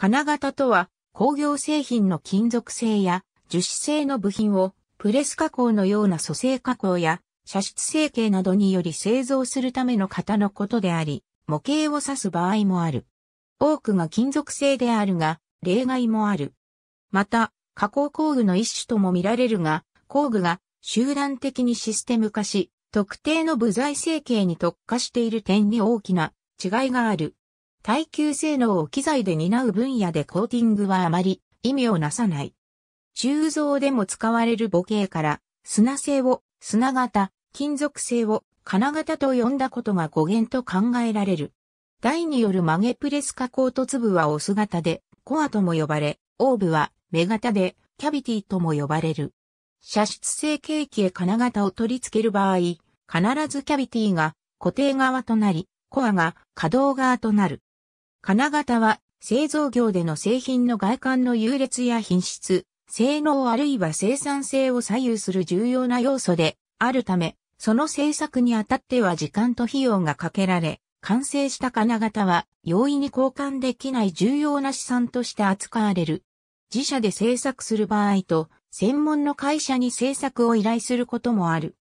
金型とは工業製品の金属製や樹脂製の部品をプレス加工のような組成加工や射出成形などにより製造するための型のことであり、模型を指す場合もある。多くが金属製であるが、例外もある。また、加工工具の一種とも見られるが、工具が集団的にシステム化し、特定の部材成形に特化している点に大きな違いがある。耐久性能を機材で担う分野でコーティングはあまり意味をなさない。鋳造でも使われる母系から、砂製を砂型、金属製を金型と呼んだことが語源と考えられる。台による曲げプレス加工と部はオス型で、コアとも呼ばれ、オーブは目型で、キャビティとも呼ばれる。射出成ー機へ金型を取り付ける場合、必ずキャビティが固定側となり、コアが可動側となる。金型は製造業での製品の外観の優劣や品質、性能あるいは生産性を左右する重要な要素であるため、その製作にあたっては時間と費用がかけられ、完成した金型は容易に交換できない重要な資産として扱われる。自社で製作する場合と、専門の会社に製作を依頼することもある。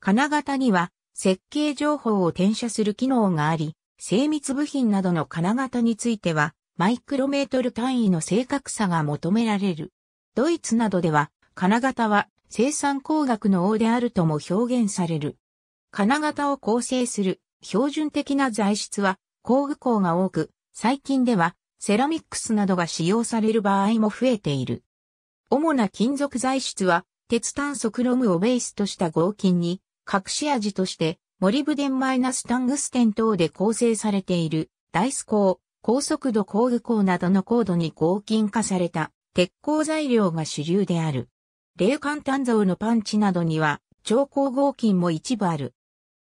金型には設計情報を転写する機能があり、精密部品などの金型については、マイクロメートル単位の正確さが求められる。ドイツなどでは、金型は生産工学の王であるとも表現される。金型を構成する標準的な材質は工具工が多く、最近ではセラミックスなどが使用される場合も増えている。主な金属材質は鉄炭素クロムをベースとした合金に隠し味としてモリブデンマイナスタングステン等で構成されている、ダイス鋼、高速度工具鋼などの高度に合金化された鉄鋼材料が主流である。霊感炭造のパンチなどには超光合金も一部ある。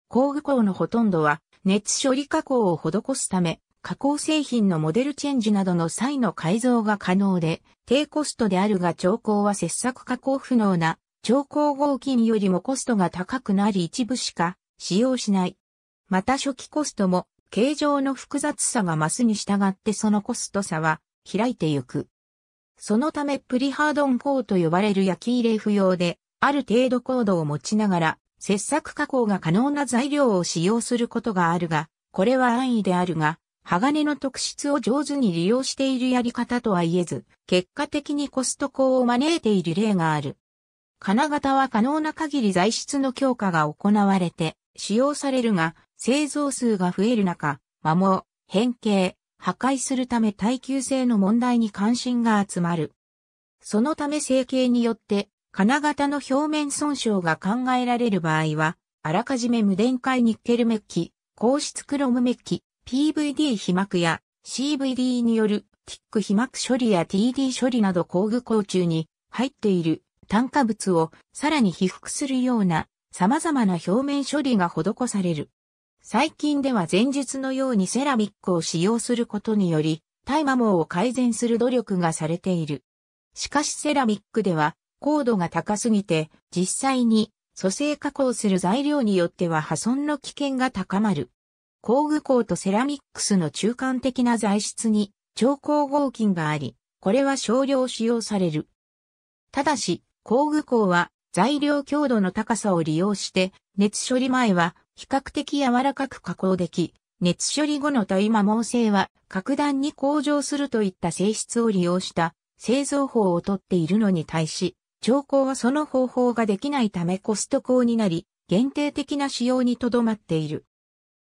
工具鋼のほとんどは熱処理加工を施すため、加工製品のモデルチェンジなどの際の改造が可能で、低コストであるが超光は切削加工不能な超光合金よりもコストが高くなり一部しか使用しない。また初期コストも形状の複雑さが増すに従ってそのコスト差は開いてゆく。そのためプリハードン4と呼ばれる焼き入れ不要で、ある程度高度を持ちながら、切削加工が可能な材料を使用することがあるが、これは安易であるが、鋼の特質を上手に利用しているやり方とは言えず、結果的にコスト高を招いている例がある。金型は可能な限り材質の強化が行われて、使用されるが、製造数が増える中、摩耗、変形、破壊するため耐久性の問題に関心が集まる。そのため成形によって、金型の表面損傷が考えられる場合は、あらかじめ無電解ニッケルメッキ、硬質クロムメッキ、PVD 被膜や CVD によるティック皮膜処理や TD 処理など工具工中に入っている炭化物をさらに被覆するような様々な表面処理が施される。最近では前述のようにセラミックを使用することにより、大麻網を改善する努力がされている。しかしセラミックでは高度が高すぎて実際に組成加工する材料によっては破損の危険が高まる。工具工とセラミックスの中間的な材質に超光合金があり、これは少量使用される。ただし、工具工は材料強度の高さを利用して、熱処理前は比較的柔らかく加工でき、熱処理後の対摩耗性は格段に向上するといった性質を利用した製造法をとっているのに対し、調光はその方法ができないためコスト高になり、限定的な使用にとどまっている。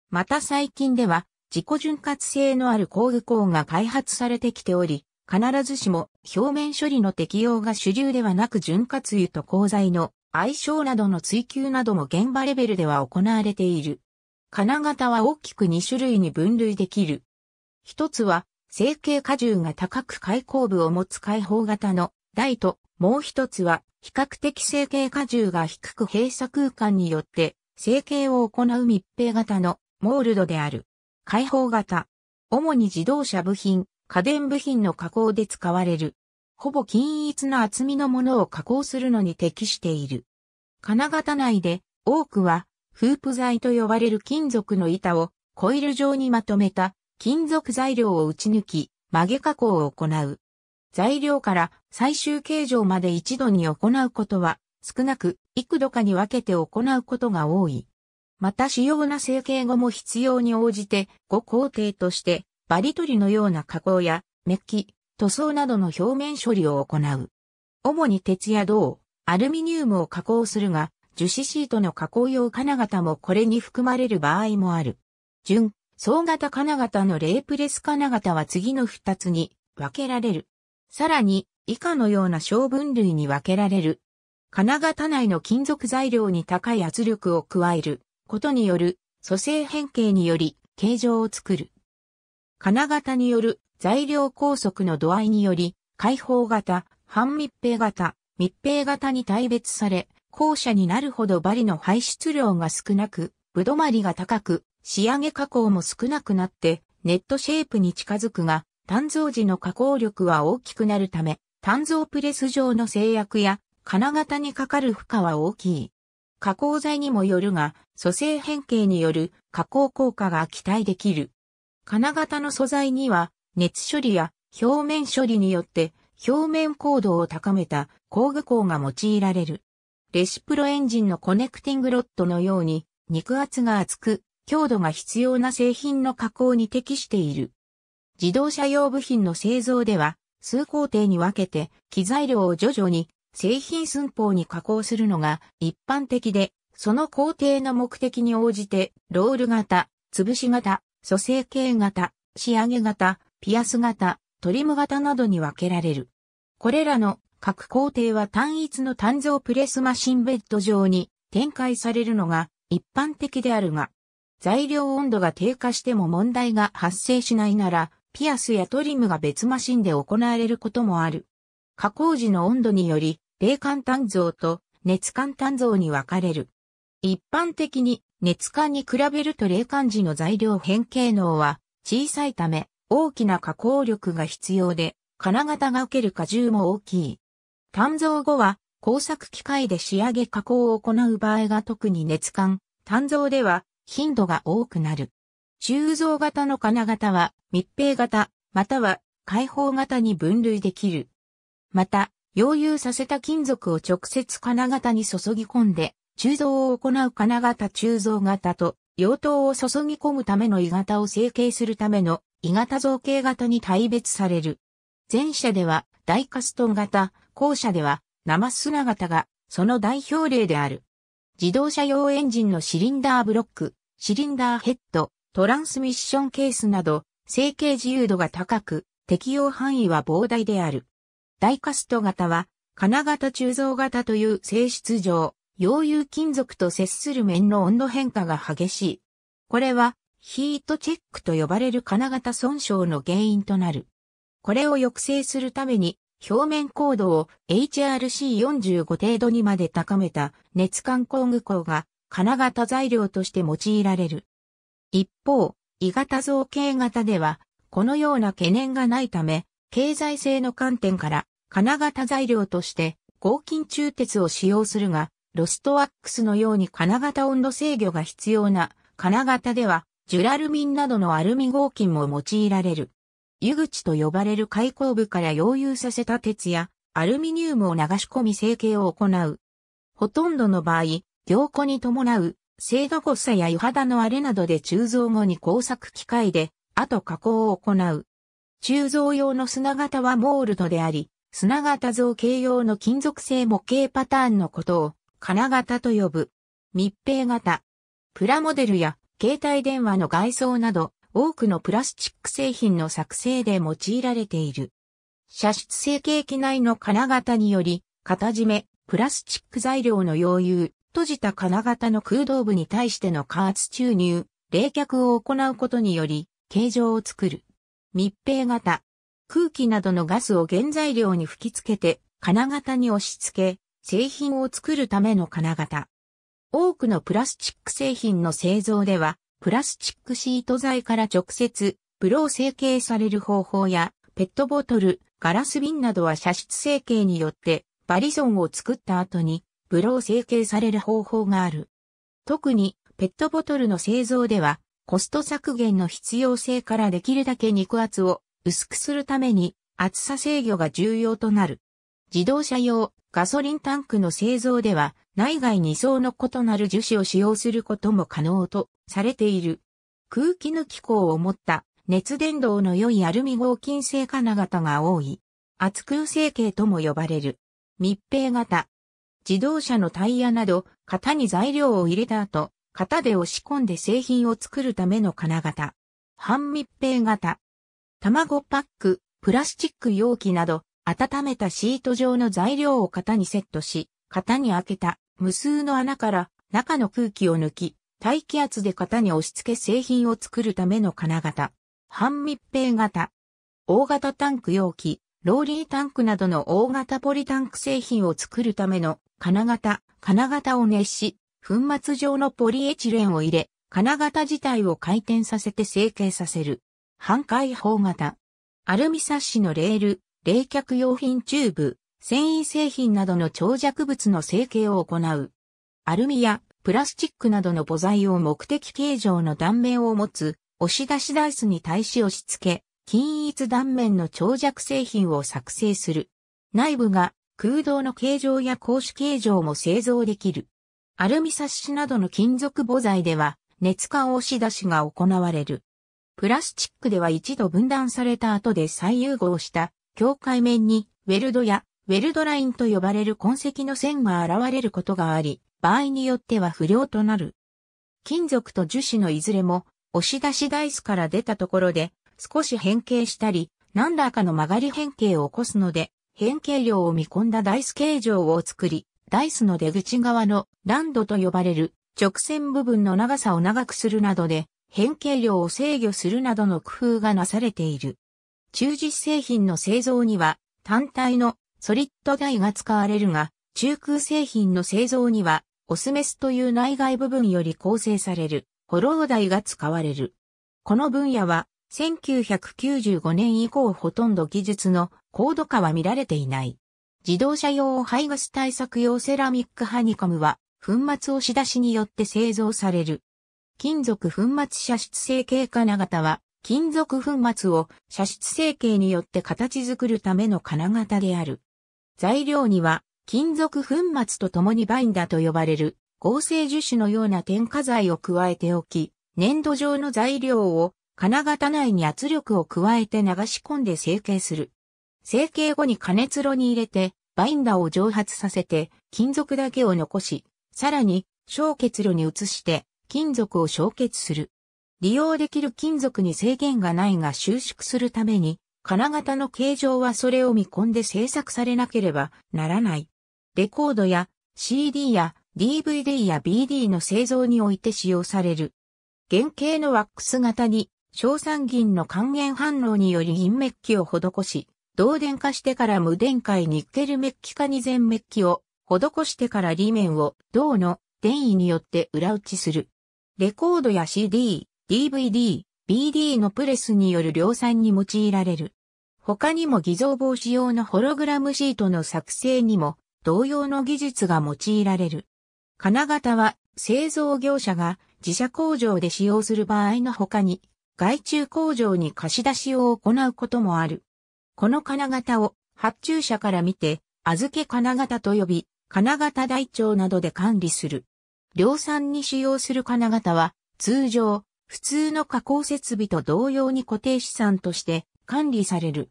また最近では、自己潤滑性のある工具工が開発されてきており、必ずしも表面処理の適用が主流ではなく潤滑油と鋼材の相性などの追求なども現場レベルでは行われている。金型は大きく2種類に分類できる。一つは、成形荷重が高く開口部を持つ開放型の台と、もう一つは、比較的成形荷重が低く閉鎖空間によって成形を行う密閉型のモールドである。開放型。主に自動車部品、家電部品の加工で使われる。ほぼ均一な厚みのものを加工するのに適している。金型内で多くはフープ材と呼ばれる金属の板をコイル状にまとめた金属材料を打ち抜き曲げ加工を行う。材料から最終形状まで一度に行うことは少なく幾度かに分けて行うことが多い。また主要な成形後も必要に応じて5工程としてバリ取りのような加工や、メッキ、塗装などの表面処理を行う。主に鉄や銅、アルミニウムを加工するが、樹脂シートの加工用金型もこれに含まれる場合もある。純、総型金型のレープレス金型は次の2つに分けられる。さらに、以下のような小分類に分けられる。金型内の金属材料に高い圧力を加えることによる組成変形により形状を作る。金型による材料拘束の度合いにより、開放型、半密閉型、密閉型に大別され、後者になるほどバリの排出量が少なく、ぶどまりが高く、仕上げ加工も少なくなって、ネットシェイプに近づくが、炭造時の加工力は大きくなるため、炭造プレス上の制約や、金型にかかる負荷は大きい。加工材にもよるが、組成変形による加工効果が期待できる。金型の素材には熱処理や表面処理によって表面硬度を高めた工具工が用いられる。レシプロエンジンのコネクティングロッドのように肉厚が厚く強度が必要な製品の加工に適している。自動車用部品の製造では数工程に分けて機材料を徐々に製品寸法に加工するのが一般的で、その工程の目的に応じてロール型、潰し型、蘇生系型、仕上げ型、ピアス型、トリム型などに分けられる。これらの各工程は単一の単造プレスマシンベッド上に展開されるのが一般的であるが、材料温度が低下しても問題が発生しないなら、ピアスやトリムが別マシンで行われることもある。加工時の温度により、冷感単造と熱感単造に分かれる。一般的に熱管に比べると冷感時の材料変形能は小さいため大きな加工力が必要で金型が受ける荷重も大きい。鍛造後は工作機械で仕上げ加工を行う場合が特に熱管、鍛造では頻度が多くなる。鋳造型の金型は密閉型、または開放型に分類できる。また、溶融させた金属を直接金型に注ぎ込んで、鋳造を行う金型鋳造型と、用途を注ぎ込むための鋳型を成形するための鋳型造形型に大別される。前者では大カストン型、後者では生砂型がその代表例である。自動車用エンジンのシリンダーブロック、シリンダーヘッド、トランスミッションケースなど、成形自由度が高く、適用範囲は膨大である。大カスト型は、金型鋳造型という性質上、溶融金属と接する面の温度変化が激しい。これはヒートチェックと呼ばれる金型損傷の原因となる。これを抑制するために表面高度を HRC45 程度にまで高めた熱管工具工が金型材料として用いられる。一方、鋳型造形型では、このような懸念がないため、経済性の観点から金型材料として合金鋳鉄を使用するが、ロストワックスのように金型温度制御が必要な金型では、ジュラルミンなどのアルミ合金も用いられる。湯口と呼ばれる開口部から溶融させた鉄やアルミニウムを流し込み成形を行う。ほとんどの場合、凝固に伴う、精度誤差や油肌の荒れなどで鋳造後に工作機械で、後加工を行う。鋳造用の砂型はモールドであり、砂型造形用の金属製模型パターンのことを金型と呼ぶ。密閉型。プラモデルや携帯電話の外装など、多くのプラスチック製品の作成で用いられている。射出成形機内の金型により、型締め、プラスチック材料の溶融、閉じた金型の空洞部に対しての加圧注入、冷却を行うことにより、形状を作る。密閉型。空気などのガスを原材料に吹き付けて、金型に押し付け、製品を作るための金型。多くのプラスチック製品の製造では、プラスチックシート材から直接、ブロー成形される方法や、ペットボトル、ガラス瓶などは射出成形によって、バリゾンを作った後に、ブロー成形される方法がある。特に、ペットボトルの製造では、コスト削減の必要性からできるだけ肉厚を薄くするために、厚さ制御が重要となる。自動車用ガソリンタンクの製造では内外2層の異なる樹脂を使用することも可能とされている。空気抜き口を持った熱伝導の良いアルミ合金製金型が多い。圧空成形とも呼ばれる。密閉型。自動車のタイヤなど、型に材料を入れた後、型で押し込んで製品を作るための金型。半密閉型。卵パック、プラスチック容器など、温めたシート状の材料を型にセットし、型に開けた無数の穴から中の空気を抜き、大気圧で型に押し付け製品を作るための金型、半密閉型、大型タンク容器、ローリータンクなどの大型ポリタンク製品を作るための金型、金型を熱し、粉末状のポリエチレンを入れ、金型自体を回転させて成形させる。半解放型。アルミサッシのレール、冷却用品チューブ、繊維製品などの長尺物の成形を行う。アルミやプラスチックなどの母材を目的形状の断面を持つ押し出しダイスに対し押し付け、均一断面の長尺製品を作成する。内部が空洞の形状や格子形状も製造できる。アルミサッシなどの金属母材では熱を押し出しが行われる。プラスチックでは一度分断された後で再融合した境界面にウェルドやウェルドラインと呼ばれる痕跡の線が現れることがあり、場合によっては不良となる。金属と樹脂のいずれも押し出しダイスから出たところで少し変形したり、何らかの曲がり変形を起こすので、変形量を見込んだダイス形状を作り、ダイスの出口側のランドと呼ばれる直線部分の長さを長くするなどで変形量を制御するなどの工夫がなされている。中実製品の製造には単体のソリッド台が使われるが、中空製品の製造にはオスメスという内外部分より構成されるホロー台が使われる。この分野は1995年以降ほとんど技術の高度化は見られていない。自動車用排ガス対策用セラミックハニコムは粉末押し出しによって製造される。金属粉末射出成形金型は金属粉末を射出成形によって形作るための金型である。材料には金属粉末と共にバインダと呼ばれる合成樹脂のような添加剤を加えておき、粘土状の材料を金型内に圧力を加えて流し込んで成形する。成形後に加熱炉に入れて、バインダを蒸発させて、金属だけを残し、さらに、焼結炉に移して、金属を焼結する。利用できる金属に制限がないが収縮するために、金型の形状はそれを見込んで製作されなければならない。レコードや CD や DVD や BD の製造において使用される。原型のワックス型に、硝酸銀の還元反応により銀メッキを施し、導電化してから無電解ニッケルメッキ化に全メッキを施してから裏面を銅の電位によって裏打ちする。レコードや CD、DVD、BD のプレスによる量産に用いられる。他にも偽造防止用のホログラムシートの作成にも同様の技術が用いられる。金型は製造業者が自社工場で使用する場合の他に外注工場に貸し出しを行うこともある。この金型を発注者から見て預け金型と呼び金型台帳などで管理する。量産に使用する金型は通常普通の加工設備と同様に固定資産として管理される。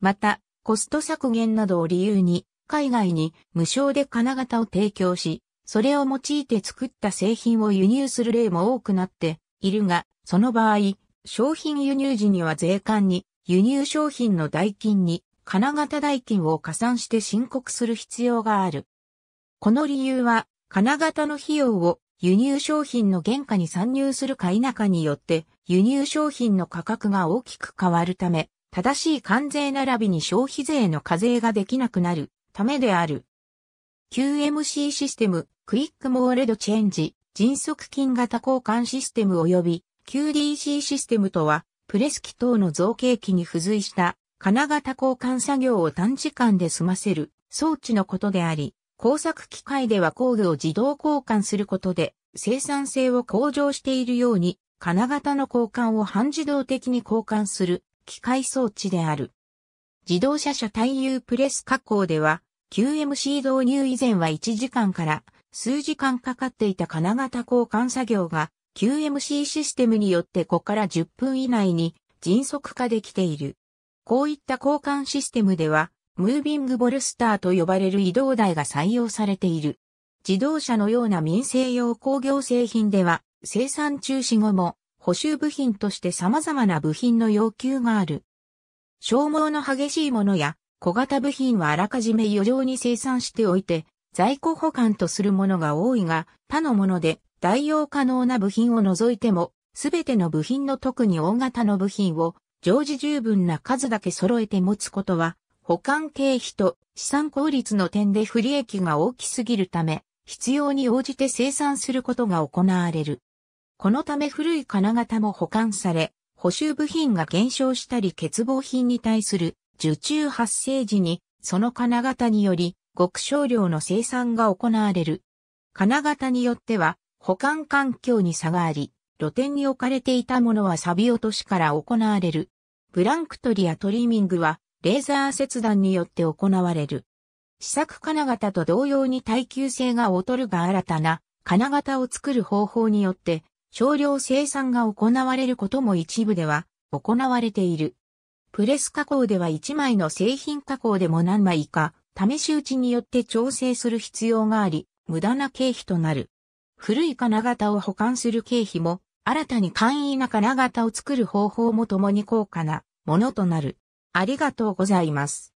また、コスト削減などを理由に、海外に無償で金型を提供し、それを用いて作った製品を輸入する例も多くなっているが、その場合、商品輸入時には税関に輸入商品の代金に金型代金を加算して申告する必要がある。この理由は、金型の費用を輸入商品の原価に参入するか否かによって、輸入商品の価格が大きく変わるため、正しい関税並びに消費税の課税ができなくなるためである。QMC システム、クイックモーレドチェンジ、迅速金型交換システム及び QDC システムとは、プレス機等の造形機に付随した金型交換作業を短時間で済ませる装置のことであり、工作機械では工具を自動交換することで生産性を向上しているように、金型の交換を半自動的に交換する機械装置である。自動車車対流プレス加工では、QMC 導入以前は1時間から数時間かかっていた金型交換作業が QMC システムによって5から10分以内に迅速化できている。こういった交換システムではムービングボルスターと呼ばれる移動台が採用されている。自動車のような民生用工業製品では、生産中止後も補修部品として様々な部品の要求がある。消耗の激しいものや小型部品はあらかじめ余剰に生産しておいて、在庫保管とするものが多いが、他のもので代用可能な部品を除いても、すべての部品の特に大型の部品を常時十分な数だけ揃えて持つことは保管経費と資産効率の点で不利益が大きすぎるため、必要に応じて生産することが行われる。このため古い金型も保管され、補修部品が減少したり欠乏品に対する受注発生時に、その金型により極少量の生産が行われる。金型によっては保管環境に差があり、露店に置かれていたものは錆落としから行われる。ブランクトリやトリミングはレーザー切断によって行われる。試作金型と同様に耐久性が劣るが新たな金型を作る方法によって少量生産が行われることも一部では行われている。プレス加工では1枚の製品加工でも何枚か試し打ちによって調整する必要があり、無駄な経費となる。古い金型を保管する経費も、新たに簡易な金型を作る方法も共に高価なものとなる。ありがとうございます。